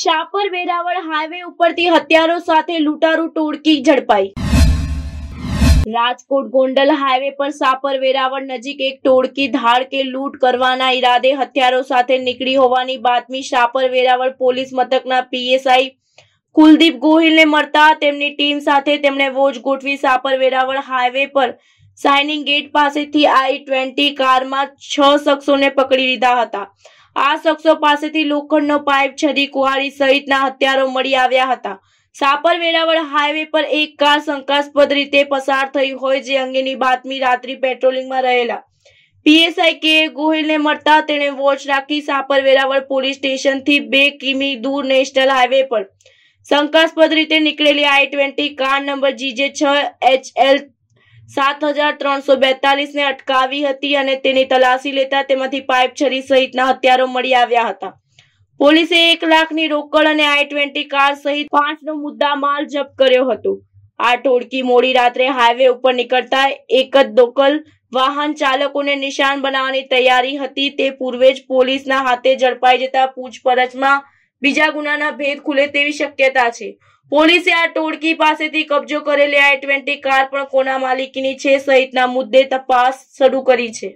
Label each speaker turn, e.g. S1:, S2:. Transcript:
S1: Shapar Veraval highway ઉપરથી હત્યારો સાથે લૂંટારૂ ટોળકી ઝડપાઈ રાજકોટ ગોંડલ હાઈવે પર સાપર વેરાવળ નજીક એક ટોળકી ધાડ કે લૂંટ કરવાના ઈરાદે હત્યારો સાથે નીકળી હોવાની બાતમી શાપર વેરાવળ પોલીસ મથકના પીએસઆઈ કુલદીપ ગોહિલને મળતા તેમની ટીમ સાથે તેમણે વોચ ગોઠવી સાપર વેરાવળ હાઈવે પર સાઇનિંગ ગેટ પાસેથી આઈ ટ્વેન્ટી કારમાં છ શખ્સોને પકડી લીધા હતા આ શખ્સો પાસેથી લોખંડનો પાઇપ છરી કુહાડી સહિતના હથિયારો મળી આવ્યા હતા સાપર વેરાવળ હાઈવે પર એક કાર શંકાસ્પદ રીતે પસાર થઈ હોય જે અંગેની બાતમી રાત્રિ પેટ્રોલિંગમાં રહેલા પીએસઆઈ કે ગોહિલને મળતા તેણે વોચ રાખી સાપર વેરાવળ પોલીસ સ્ટેશનથી બે કિમી દૂર નેશનલ હાઈવે પર શંકાસ્પદ રીતે નીકળેલી I twenty car number GJ છ એચ એલ સાત હજાર ત્રણસો બેતાલીસને અટકાવી હતી અને તેની તલાશી લેતા તેમાંથી પાઇપ છરી સહિતના હથિયારો મળી આવ્યા હતા પોલીસે એક લાખની રોકડ અને આઈ ટ્વેન્ટી કાર સહિત પાંચનો મુદ્દા માલ જપ્ત કર્યો હતો આ ટોળકી મોડી રાત્રે હાઈવે ઉપર નીકળતા એક જ દોકલ વાહન ચાલકોને નિશાન બનાવવાની તૈયારી હતી તે પૂર્વે જ પોલીસના હાથે ઝડપાઈ જતા પૂછપરછમાં બીજા ગુનાના ભેદ ખુલે તેવી શક્યતા છે પોલીસે આ ટોળકી પાસેથી કબજો કરેલી આઈ ટ્વેન્ટી કાર પણ કોના માલિકીની છે સહિતના મુદ્દે તપાસ શરૂ કરી છે